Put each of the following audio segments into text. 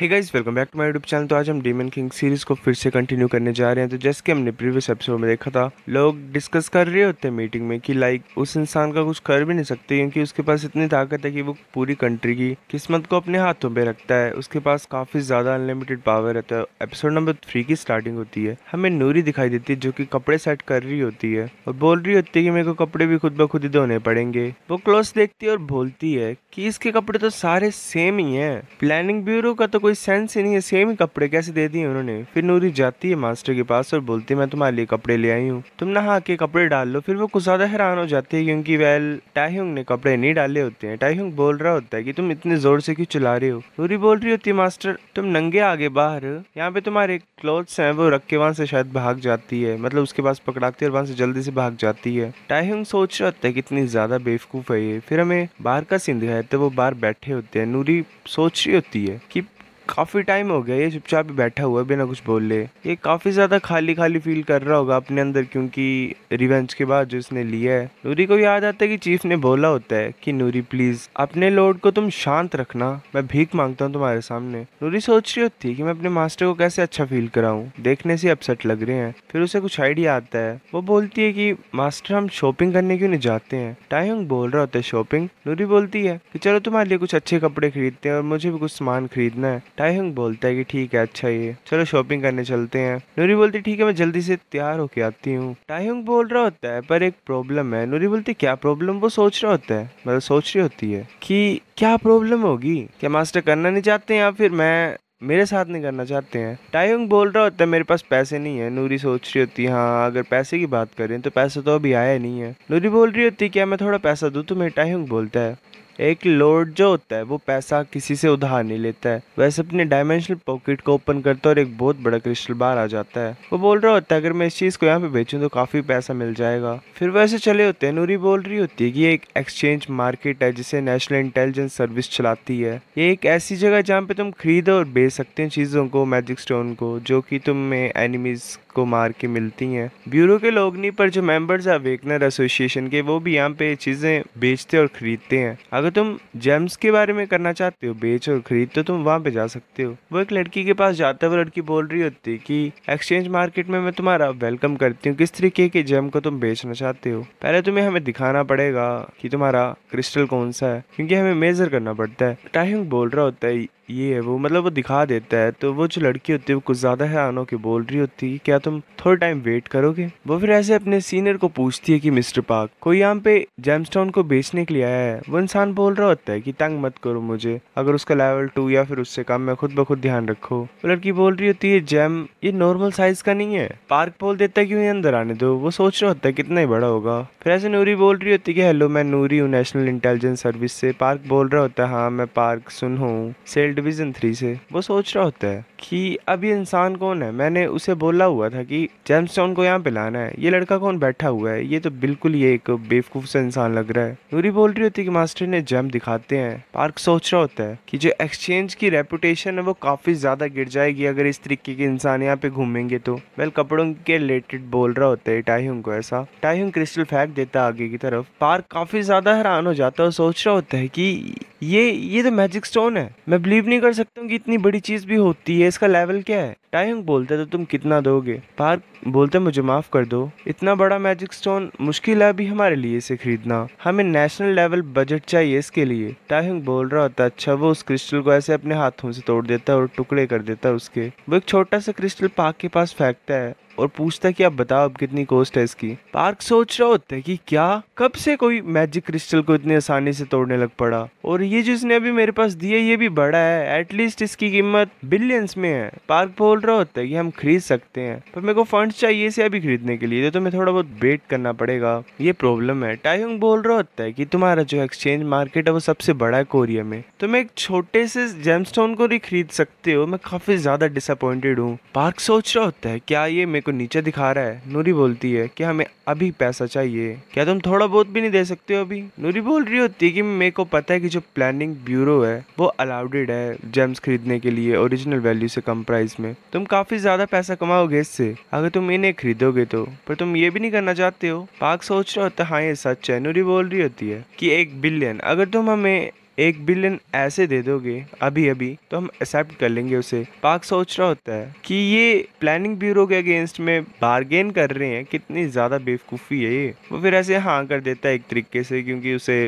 hey guys welcome back to my YouTube channel तो आज हम डीमन किंग सीरीज़ को फिर से कंटिन्यू करने जा रहे हैं तो जैसे कि हमने प्रीवियस एपिसोड में देखा था लोग डिस्कस कर रहे होते हैं मीटिंग में कि लाइक उस इंसान का कुछ कर भी नहीं सकते क्योंकि उसके पास इतनी ताकत है कि वो पूरी कंट्री की किस्मत को अपने हाथों पर रखता है उसके पास काफ़ी ज़्यादा अनलिमिटेड पावर रहता है एपिसोड नंबर थ्री की स्टार्टिंग होती है हमें नूरी दिखाई देती है जो की कपड़े सेट कर रही होती है और बोल रही होती है की मेरे को कपड़े भी खुद ब खुद ही धोने पड़ेंगे वो क्लोज देखती है और बोलती है की इसके कपड़े तो सारे सेम ही है प्लानिंग ब्यूरो का तो कोई सेंस ही नहीं है सेम ही कपड़े कैसे दे दिए उन्होंने फिर नूरी जाती है मास्टर के पास और बोलती मैं तुम्हारे लिए कपड़े ले आई हूँ तुम नहा के कपड़े डाल लो फिर वो कुछ ज़्यादा हैरान हो जाती है क्योंकि वेल टाहियोंग ने कपड़े नहीं डाले होते हैं टाहियोंग बोल रहा होता है की तुम इतने ज़ोर से क्यों चला रहे हो नूरी बोल रही होती है मास्टर तुम नंगे आगे बाहर यहाँ पे तुम्हारे क्लोथ्स हैं वो रख के वहाँ से शायद भाग जाती है मतलब उसके पास पकड़ाती है और वहाँ से जल्दी से भाग जाती है टाइहुंग सोच रहा होता है की इतनी ज़्यादा बेवकूफ़ है ये फिर हमें बाहर का सीन है तो वो बाहर बैठे होते हैं नूरी सोच रही होती है कि काफ़ी टाइम हो गया ये चुपचाप बैठा हुआ है बिना कुछ बोले ये काफ़ी ज़्यादा खाली खाली फील कर रहा होगा अपने अंदर क्योंकि रिवेंज के बाद जो इसने लिया है नूरी को याद आता है कि चीफ ने बोला होता है कि नूरी प्लीज़ अपने लोड को तुम शांत रखना मैं भीख मांगता हूँ तुम्हारे सामने नूरी सोच रही होती कि मैं अपने मास्टर को कैसे अच्छा फील कराऊ देखने से अपसेट लग रहे हैं फिर उसे कुछ आइडिया आता है वो बोलती है की मास्टर हम शॉपिंग करने क्यों नहीं जाते हैं टाइम बोल रहा होता है शॉपिंग नूरी बोलती है की चलो तुम्हारे लिए कुछ अच्छे कपड़े खरीदते हैं और मुझे भी कुछ सामान खरीदना है टाइहंग बोलता है कि ठीक है अच्छा ये चलो शॉपिंग करने चलते हैं नूरी बोलती ठीक है मैं जल्दी से तैयार होके आती हूँ टाइहंग बोल रहा होता है पर एक प्रॉब्लम है नूरी बोलती क्या प्रॉब्लम वो सोच रहा होता है मतलब सोच रही होती है कि क्या प्रॉब्लम होगी क्या मास्टर करना नहीं चाहते या फिर मैं मेरे साथ नहीं करना चाहते हैं टाइहंग बोल रहा होता है मेरे पास पैसे नहीं है नूरी सोच रही होती है हाँ अगर पैसे की बात करें तो पैसा तो अभी आया नहीं है नूरी बोल रही होती है क्या मैं थोड़ा पैसा दूँ तुम्हें तो टाइहंग बोलता है एक लॉर्ड जो होता है वो पैसा किसी से उधार नहीं लेता है वैसे अपने डायमेंशनल पॉकेट को ओपन करता है और एक बहुत बड़ा क्रिस्टल बाहर आ जाता है वो बोल रहा होता है अगर मैं इस चीज़ को यहाँ पे बेचूँ तो काफ़ी पैसा मिल जाएगा फिर वैसे चले होते हैं नूरी बोल रही होती है कि ये एक एक्सचेंज मार्केट है जिसे नेशनल इंटेलिजेंस सर्विस चलाती है ये एक ऐसी जगह है जहाँ पे तुम खरीद और बेच सकते हो चीज़ों को मैजिक स्टोन को जो कि तुम्हें एनिमीज को मार के मिलती हैं ब्यूरो के लोग नहीं पर जो मेंबर्स है वेकनर एसोसिएशन के वो भी यहाँ पे चीज़ें बेचते और ख़रीदते हैं अगर तुम जेम्स के बारे में करना चाहते हो बेच और ख़रीद तो तुम वहाँ पे जा सकते हो वो एक लड़की के पास जाता हुआ लड़की बोल रही होती है कि एक्सचेंज मार्केट में मैं तुम्हारा वेलकम करती हूँ किस तरीके के जेम को तुम बेचना चाहते हो पहले तुम्हें हमें दिखाना पड़ेगा कि तुम्हारा क्रिस्टल कौन सा है क्योंकि हमें मेजर करना पड़ता है टाइम बोल रहा होता है ये है वो मतलब वो दिखा देता है तो वो जो लड़की होती है वो कुछ ज़्यादा हैरानों की बोल रही होती है क्या तुम थोड़ा टाइम वेट करोगे वो फिर ऐसे अपने सीनियर को पूछती है कि मिस्टर पार्क कोई यहाँ पे जेमस्टोन को बेचने के लिए आया है वो इंसान बोल रहा होता है कि तंग मत करो मुझे अगर उसका लेवल टू या फिर उससे कम है खुद ब खुद ध्यान रखो वो लड़की बोल रही होती है जैम ये नॉर्मल साइज का नहीं है पार्क बोल देता है क्यों अंदर आने दो वो सोच रहा होता है कितना ही बड़ा होगा फिर ऐसे नूरी बोल रही होती है की हेलो मैं नूरी हूँ नेशनल इंटेलिजेंस सर्विस से पार्क बोल रहा होता है हाँ मैं पार्क सुन हूँ सेल डिवीज़न थ्री से वो सोच रहा होता है कि अभी इंसान कौन है मैंने उसे बोला हुआ था कि जेम्स टॉन को यहाँ पे लाना है ये लड़का कौन बैठा हुआ है ये तो बिल्कुल ये एक बेवकूफ़ सा इंसान लग रहा है नूरी बोल रही होती कि मास्टर ने जेम दिखाते हैं पार्क सोच रहा होता है कि जो एक्सचेंज की रेपुटेशन है वो काफ़ी ज़्यादा गिर जाएगी अगर इस तरीके के इंसान यहाँ पे घूमेंगे तो वेल कपड़ों के रिलेटेड बोल रहा होता है टाइहंग को ऐसा टाइहुंग क्रिस्टल फेंक देता आगे की तरफ पार्क काफ़ी ज़्यादा हैरान हो जाता है और सोच रहा होता है कि ये ये तो मैजिक स्टोन है मैं बिलीव नहीं कर सकता हूँ कि इतनी बड़ी चीज़ भी होती है इसका लेवल क्या है टाइम बोलते तो तुम कितना दोगे पार्क बोलते मुझे माफ कर दो इतना बड़ा मैजिक स्टोन मुश्किल है अभी हमारे लिए इसे खरीदना हमें नेशनल लेवल बजट चाहिए इसके लिए टाइंग बोल रहा होता अच्छा वो उस क्रिस्टल को ऐसे अपने हाथों से तोड़ देता है और टुकड़े कर देता है उसके वो एक छोटा सा क्रिस्टल पार्क के पास फेंकता है और पूछता कि आप बताओ अब कितनी कॉस्ट है इसकी पार्क सोच रहा होता है कि क्या कब से कोई मैजिक क्रिस्टल को इतनी आसानी से तोड़ने लग पड़ा और ये जो इसने अभी मेरे पास दिया ये भी बड़ा है एटलीस्ट इसकी कीमत बिलियंस में है पार्क बोल रहा होता है कि हम खरीद सकते हैं पर मेरे को फंड चाहिए इसे अभी खरीदने के लिए तो तुम्हें थोड़ा बहुत वेट करना पड़ेगा ये प्रॉब्लम है टाइंग बोल रहा होता है की तुम्हारा जो एक्सचेंज मार्केट है वो सबसे बड़ा है कोरिया में तुम तो एक छोटे से जेमस्टोन को भी खरीद सकते हो मैं काफी ज्यादा डिसअपॉइंटेड हूँ पार्क सोच रहा होता है क्या ये मेरे को नीचे दिखा रहा है नूरी बोलती है कि हमें अभी पैसा चाहिए क्या तुम थोड़ा बहुत भी नहीं दे सकते हो अभी नूरी बोल रही होती है कि मेरे को पता है कि जो प्लानिंग ब्यूरो है वो अलाउडेड है जेम्स खरीदने के लिए ओरिजिनल वैल्यू से कम प्राइस में तुम काफी ज्यादा पैसा कमाओगे इससे अगर तुम इन्हें खरीदोगे तो पर तुम ये भी नहीं करना चाहते हो पाक सोच रहा होता हाँ ये सच है नूरी बोल रही होती है कि एक बिलियन अगर तुम हमें एक बिलियन ऐसे दे दोगे अभी अभी तो हम एक्सेप्ट कर लेंगे उसे पाक सोच रहा होता है कि ये प्लानिंग ब्यूरो के अगेंस्ट में बारगेन कर रहे हैं कितनी ज़्यादा बेवकूफ़ी है ये वो फिर ऐसे हाँ कर देता है एक तरीके से क्योंकि उसे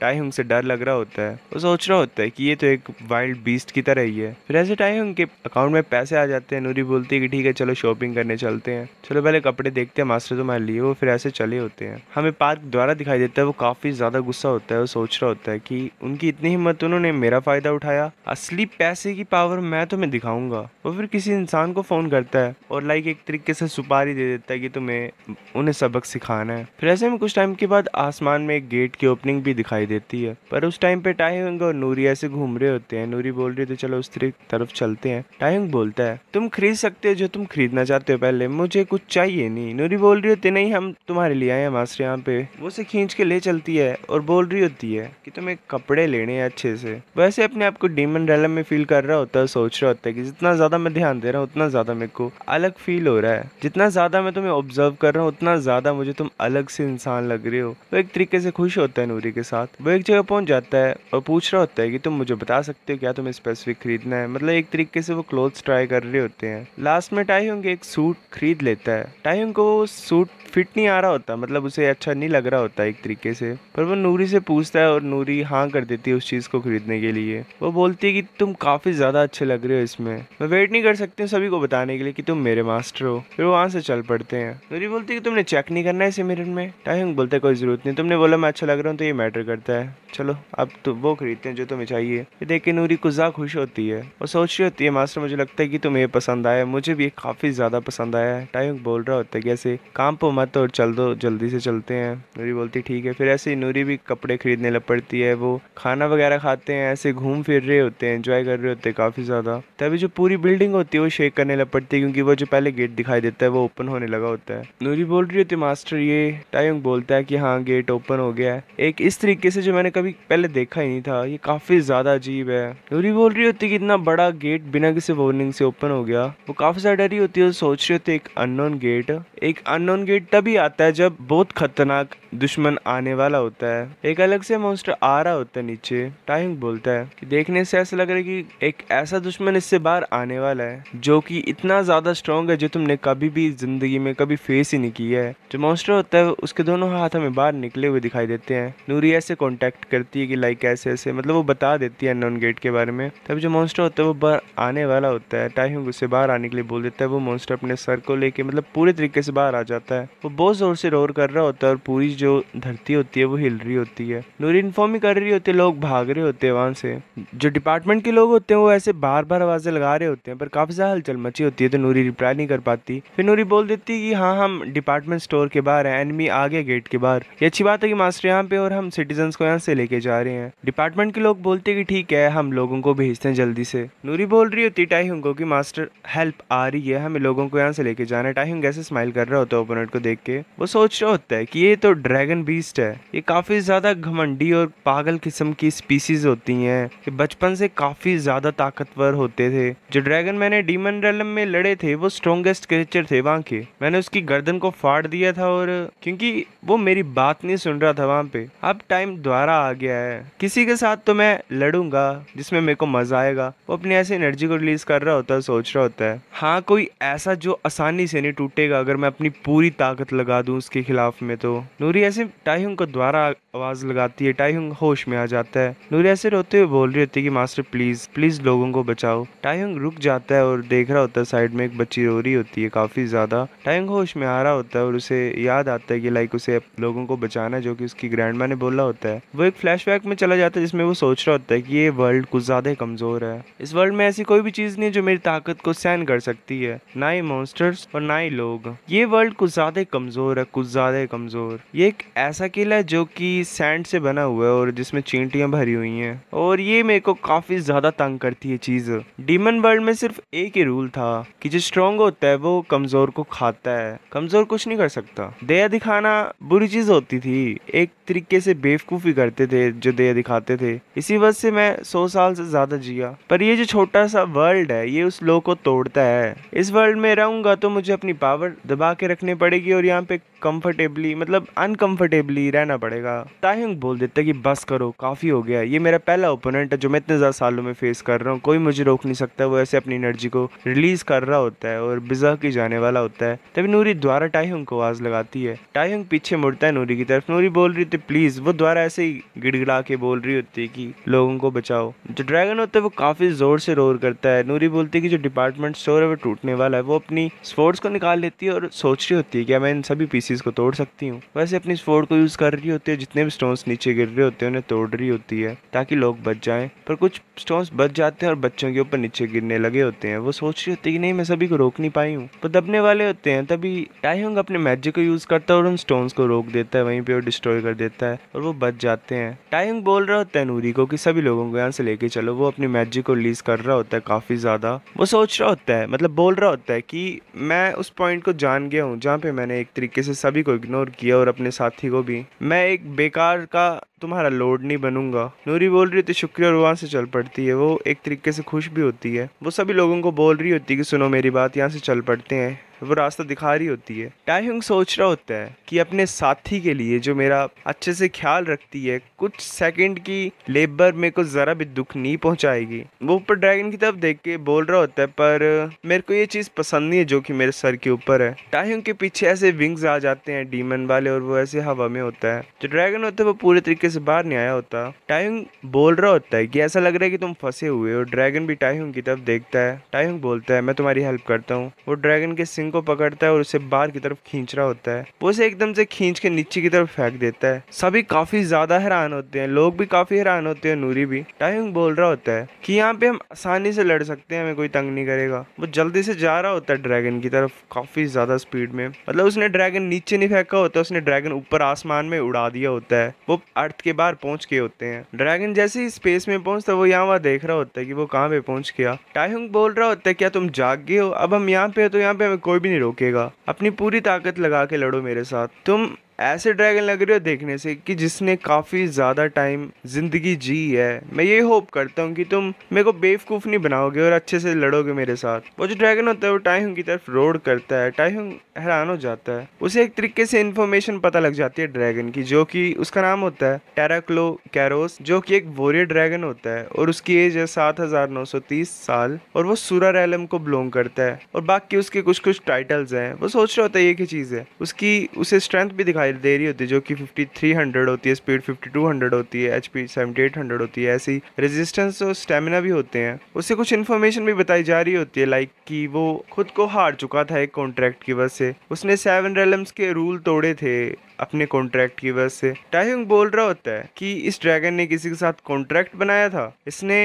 टाइहुंग से डर लग रहा होता है वो सोच रहा होता है कि ये तो एक वाइल्ड बीस्ट की तरह ही है फिर ऐसे टाइहुंग के अकाउंट में पैसे आ जाते हैं नूरी बोलती है कि ठीक है चलो शॉपिंग करने चलते हैं चलो पहले कपड़े देखते हैं तो मास्टर तुम्हारे लिए वो फिर ऐसे चले होते हैं हमें पार्क द्वारा दिखाई देता है वो काफ़ी ज़्यादा गुस्सा होता है वो सोच रहा होता है की उनकी इतनी हिम्मत उन्होंने मेरा फ़ायदा उठाया असली पैसे की पावर मैं तुम्हें तो दिखाऊंगा वो फिर किसी इंसान को फ़ोन करता है और लाइक एक तरीके से सुपारी दे देता है कि तुम्हें उन्हें सबक सिखाना है फिर ऐसे में कुछ टाइम के बाद आसमान में एक गेट की ओपनिंग भी दिखाई देती है पर उस टाइम पे टाइंग और नूरी ऐसे घूम रहे होते हैं नूरी बोल रही है तो चलो उस तरफ चलते हैं टाइंग बोलता है तुम खरीद सकते हो जो तुम खरीदना चाहते हो पहले मुझे कुछ चाहिए नहीं नूरी बोल रही होती नहीं हम तुम्हारे लिए आए हैं मास्टर यहाँ पे वो उसे खींच के ले चलती है और बोल रही होती है कि तुम्हें कपड़े लेने हैं अच्छे से वैसे अपने आप को डीमन रैलम में फील कर रहा होता है सोच रहा होता है कि जितना ज़्यादा मैं ध्यान दे रहा हूँ उतना ज़्यादा मेरे को अलग फील हो रहा है जितना ज़्यादा मैं तुम्हें ऑब्जर्व कर रहा हूँ उतना ज़्यादा मुझे तुम अलग से इंसान लग रहे हो वो एक तरीके से खुश होता है नूरी के साथ वो एक जगह पहुंच जाता है और पूछ रहा होता है कि तुम मुझे बता सकते हो क्या तुम्हें स्पेसिफिक खरीदना है मतलब एक तरीके से वो क्लोथ्स ट्राई कर रहे होते हैं लास्ट में टाइहुंग एक सूट खरीद लेता है टाइहुंग को वो सूट फिट नहीं आ रहा होता मतलब उसे अच्छा नहीं लग रहा होता एक तरीके से पर वो नूरी से पूछता है और नूरी हाँ कर देती है उस चीज़ को खरीदने के लिए वो बोलती है कि तुम काफ़ी ज़्यादा अच्छे लग रहे हो इसमें मैं वेट नहीं कर सकती हूँ सभी को बताने के लिए कि तुम मेरे मास्टर हो फिर वो वहाँ से चल पड़ते हैं नूरी बोलती है कि तुमने चेक नहीं करना है इसे मिनट में टाइम बोलते कोई ज़रूरत नहीं तुमने बोला मैं अच्छा लग रहा हूँ तो ये मैटर करता है चलो अब तो वो खरीदते हैं जो तुम्हें चाहिए ये देख के नूरी कुजा खुश होती है और सोच रही होती है मास्टर मुझे लगता है कि तुम्हें ये पसंद आया मुझे भी ये काफ़ी ज़्यादा पसंद आया है टाइम बोल रहा होता है कैसे काम पर मत और चल दो जल्दी से चलते हैं नूरी बोलती ठीक है फिर ऐसे ही नूरी भी कपड़े खरीदने लग पड़ती है वो खाना वगैरह खाते हैं ऐसे घूम फिर रहे होते हैं इन्जॉय कर रहे होते हैं काफ़ी ज़्यादा तभी जो पूरी बिल्डिंग होती है वो शेक करने लग पड़ती है क्योंकि वो जो पहले गेट दिखाई देता है वो ओपन होने लगा होता है नूरी बोल रही होती मास्टर ये टायंग बोलता है कि हाँ गेट ओपन हो गया है एक इस तरीके से जो मैंने कभी पहले देखा ही नहीं था ये काफ़ी ज़्यादा अजीब है नूरी बोल रही होती कि इतना बड़ा गेट बिना किसी वार्निंग से ओपन हो गया वो काफ़ी ज़्यादा डरी होती है सोच रही होती एक अननोन गेट एक अननोन गेट तभी आता है जब बहुत खतरनाक दुश्मन आने वाला होता है एक अलग से मॉन्स्टर आ रहा होता है नीचे टाइम बोलता है कि देखने से ऐसा लग रहा है कि एक ऐसा दुश्मन इससे बाहर आने वाला है जो कि इतना ज़्यादा स्ट्रॉन्ग है जो तुमने कभी भी ज़िंदगी में कभी फेस ही नहीं किया है जो मॉन्स्टर होता है उसके दोनों हाथ हमें बाहर निकले हुए दिखाई देते हैं नूरी ऐसे कॉन्टेक्ट करती है कि लाइक ऐसे ऐसे मतलब वो बता देती है नॉन गेट के बारे में तब जो मॉन्स्टर होता है वो बाहर आने वाला होता है टाइम उससे बाहर आने के लिए बोल देता है वो मॉन्स्टर अपने सर को लेके मतलब पूरे तरीके से बाहर आ जाता है वो बहुत ज़ोर से रोर कर रहा होता है और पूरी जो धरती होती है वो हिल रही होती है नूरी इन्फॉर्म ही कर रही होती है लोग भाग रहे होते हैं वहाँ से जो डिपार्टमेंट के लोग होते हैं वो ऐसे बार बार आवाज़ें लगा रहे होते हैं पर काफ़ी ज़्यादा हलचल मची होती है तो नूरी रिप्लाई नहीं कर पाती फिर नूरी बोल देती है कि हाँ हम डिपार्टमेंट स्टोर के बाहर है एनमी आ गया गेट के बाहर ये अच्छी बात है कि मास्टर यहाँ पे और हम सिटीजन को यहाँ से लेके जा रहे हैं डिपार्टमेंट के लोग बोलते कि ठीक है हम लोगों को भेजते हैं जल्दी से नूरी बोल रही होती टाइहुंग को कि मास्टर हेल्प आ रही है हमें लोगों को यहाँ से लेके जाना है टाइहुंग ऐसे स्माइल कर रहा होता है ओपोनेट को देख के वो सोच रहा होता है कि ये तो ड्रैगन बीस्ट है ये काफ़ी ज़्यादा घमंडी और पागल किस्म की स्पीसीज होती हैं ये बचपन से काफ़ी ज़्यादा ताकतवर होते थे जो ड्रैगन मैंने डीमन रेलम में लड़े थे वो स्ट्रोंगेस्ट क्रिएचर थे वहाँ के मैंने उसकी गर्दन को फाड़ दिया था और क्योंकि वो मेरी बात नहीं सुन रहा था वहाँ पे अब टाइम द्वारा आ गया है किसी के साथ तो मैं लड़ूंगा जिसमें मेरे को मज़ा आएगा वो अपनी ऐसी एनर्जी को रिलीज कर रहा होता है सोच रहा होता है हाँ कोई ऐसा जो आसानी से नहीं टूटेगा अगर मैं अपनी पूरी ताकत ताकत लगा दूँ उसके खिलाफ में तो नूरी ऐसे टाइहुंग को दोबारा आवाज़ लगाती है टाइहुंग होश में आ जाता है नूरी ऐसे रोते हुए बोल रही होती है कि मास्टर प्लीज़ प्लीज़ लोगों को बचाओ टाइहुंग रुक जाता है और देख रहा होता है साइड में एक बच्ची रो रही होती है काफ़ी ज़्यादा टाइहुंग होश में आ रहा होता है और उसे याद आता है कि लाइक उसे लोगों को बचाना है जो कि उसकी ग्रैंड ने बोला होता है वो एक फ्लैश में चला जाता है जिसमें वो सोच रहा होता है कि ये वर्ल्ड कुछ ज़्यादा कमज़ोर है इस वर्ल्ड में ऐसी कोई भी चीज़ नहीं है जो मेरी ताकत को सहन कर सकती है ना ही मॉन्स्टर्स और ना ही लोग ये वर्ल्ड कुछ ज़्यादा कमज़ोर है कुछ ज़्यादा ही कमज़ोर ये एक ऐसा किला है जो कि सैंड से बना हुआ है और जिसमें चींटियाँ भरी हुई हैं और ये मेरे को काफ़ी ज़्यादा तंग करती है चीज़ डीमन वर्ल्ड में सिर्फ एक ही रूल था कि जो स्ट्रॉन्ग होता है वो कमज़ोर को खाता है कमज़ोर कुछ नहीं कर सकता दया दिखाना बुरी चीज़ होती थी एक तरीके से बेवकूफ़ी करते थे जो दे दिखाते थे इसी वजह से मैं सौ साल से ज़्यादा जिया पर ये जो छोटा सा वर्ल्ड है ये उस लोग को तोड़ता है इस वर्ल्ड में रहूँगा तो मुझे अपनी पावर दबा के रखनी पड़ेगी और यहाँ पे कम्फर्टेबली मतलब अनकम्फर्टेबली रहना पड़ेगा ताहिंग बोल देता कि बस करो काफ़ी हो गया ये मेरा पहला ओपोनेंट है जो मैं इतने ज़्यादा सालों में फेस कर रहा हूँ कोई मुझे रोक नहीं सकता वो ऐसे अपनी एनर्जी को रिलीज़ कर रहा होता है और बिजा की जाने वाला होता है तभी नूरी द्वारा टाइहंग को आवाज़ लगाती है टाइहंग पीछे मुड़ता है नूरी की तरफ नूरी बोल रही थी प्लीज़ वो द्वारा ऐसे ही गिड़गिड़ा के बोल रही होती है कि लोगों को बचाओ जो ड्रैगन होता है वो काफ़ी ज़ोर से रोर करता है नूरी बोलती है कि जो डिपार्टमेंट स्टोर है वो टूटने वाला है वो अपनी स्पोर्ट्स को निकाल लेती है और सोच रही होती है कि मैं इन सभी पीसीज को तोड़ सकती हूँ वैसे अपनी स्पोर्ट को यूज़ कर रही होती है जितने भी स्टोन्स नीचे गिर रहे होते हैं उन्हें तोड़ रही होती है ताकि लोग बच जाए पर कुछ स्टोन्स बच जाते हैं और बच्चों के ऊपर नीचे गिरने लगे होते हैं वो सोच रही होती है कि नहीं मैं सभी को रोक नहीं पाई हूँ वो दबने वाले होते हैं तभी टाइम अपने मैजिक को यूज़ करता है और उन स्टोन्स को रोक देता है वहीं पर डिस्ट्रॉय कर देता देता है और वो बच जाते हैं टाइंग बोल रहा होता है नूरी को कि सभी लोगों को यहाँ से लेके चलो वो अपनी मैजिक को रिलीज कर रहा होता है काफ़ी ज़्यादा वो सोच रहा होता है मतलब बोल रहा होता है कि मैं उस पॉइंट को जान गया हूँ जहाँ पे मैंने एक तरीके से सभी को इग्नोर किया और अपने साथी को भी मैं एक बेकार का तुम्हारा लोड नहीं बनूंगा नूरी बोल रही थी शुक्रिया और वहाँ से चल पड़ती है वो एक तरीके से खुश भी होती है वो सभी लोगों को बोल रही होती है कि सुनो मेरी बात यहाँ से चल पड़ते हैं वो रास्ता दिखा रही होती है टाइहुंग सोच रहा होता है कि अपने साथी के लिए जो मेरा अच्छे से ख्याल रखती है कुछ सेकंड की लेबर मेरे को ज़रा भी दुख नहीं पहुंचाएगी वो ऊपर ड्रैगन की तरफ देख के बोल रहा होता है पर मेरे को ये चीज़ पसंद नहीं है जो कि मेरे सर के ऊपर है टाइहुंग के पीछे ऐसे विंग्स आ जाते हैं डीमन वाले और वो ऐसे हवा में होता है जो ड्रैगन होता है वो पूरे तरीके से बाहर नहीं आया होता टाइहुंग बोल रहा होता है कि ऐसा लग रहा है कि तुम फंसे हुए हो ड्रैगन भी टाइहुंग की तरफ देखता है टाइहुंग बोलता है मैं तुम्हारी हेल्प करता हूँ वो ड्रैगन के सिंह को पकड़ता है और उसे बाहर की तरफ खींच रहा होता है वो उसे एकदम से खींच के नीचे की तरफ फेंक देता है सभी काफी ज्यादा हैरान होते हैं लोग भी काफी हैरान होते हैं नूरी भी टाइहुंग बोल रहा होता है कि यहाँ पे हम आसानी से लड़ सकते हैं हमें कोई तंग नहीं करेगा वो जल्दी से जा रहा होता है ड्रैगन की तरफ काफी ज्यादा स्पीड में मतलब उसने ड्रैगन नीचे नहीं फेंका होता उसने ड्रैगन ऊपर आसमान में उड़ा दिया होता है वो अर्थ रिएक्ट के बाहर पहुंच के होते हैं ड्रैगन जैसे ही स्पेस में पहुंचता वो यहाँ वहाँ देख रहा होता है कि वो कहाँ पे पहुंच गया टाइहुंग बोल रहा होता है क्या तुम जाग गए हो अब हम यहाँ पे हो तो यहाँ पे हमें कोई भी नहीं रोकेगा अपनी पूरी ताकत लगा के लड़ो मेरे साथ तुम ऐसे ड्रैगन लग रहे हो देखने से कि जिसने काफ़ी ज़्यादा टाइम ज़िंदगी जी है मैं ये होप करता हूँ कि तुम मेरे को बेवकूफ़ नहीं बनाओगे और अच्छे से लड़ोगे मेरे साथ वो जो ड्रैगन होता है वो टाइहुंग की तरफ रोड करता है टाइहुंग हैरान हो जाता है उसे एक तरीके से इन्फॉर्मेशन पता लग जाती है ड्रैगन की जो कि उसका नाम होता है टेराक्लो कैरोस जो कि एक वॉरियर ड्रैगन होता है और उसकी एज है सात हजार नौ सौ तीस साल और वो सूरा रैलम को बिलोंग करता है और बाकी उसके कुछ कुछ टाइटल्स हैं वो सोच रहा होता है ये की चीज़ है उसकी उसे स्ट्रेंथ भी दिखाई फाइल दे रही होती है जो कि 5300 होती है स्पीड 5200 होती है एचपी 7800 होती है ऐसी रेजिस्टेंस और स्टेमिना भी होते हैं उससे कुछ इन्फॉर्मेशन भी बताई जा रही होती है लाइक कि वो खुद को हार चुका था एक कॉन्ट्रैक्ट की वजह से उसने सेवन रेलम्स के रूल तोड़े थे अपने कॉन्ट्रैक्ट की वजह से टाइहुंग बोल रहा होता है कि इस ड्रैगन ने किसी के साथ कॉन्ट्रैक्ट बनाया था इसने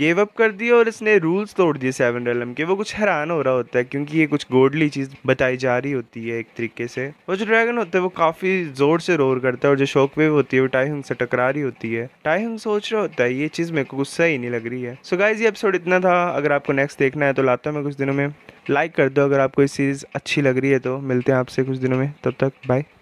गेव अप कर दिया और इसने रूल्स तोड़ दिए सेवन रेलम के वो कुछ हैरान हो रहा होता है क्योंकि ये कुछ गोडली चीज बताई जा रही होती है एक तरीके से वो जो ड्रैगन होता है वो काफी काफ़ी ज़ोर से रोर करता है और जो शॉक वेव होती है वो टाइहंग से टकरा रही होती है टाइहंग सोच रहा होता है ये चीज़ मेरे को गुस्सा ही नहीं लग रही है सो गाइज ये एपिसोड इतना था अगर आपको नेक्स्ट देखना है तो लाता हूँ मैं कुछ दिनों में लाइक कर दो अगर आपको ये सीरीज़ अच्छी लग रही है तो मिलते हैं आपसे कुछ दिनों में तब तक बाय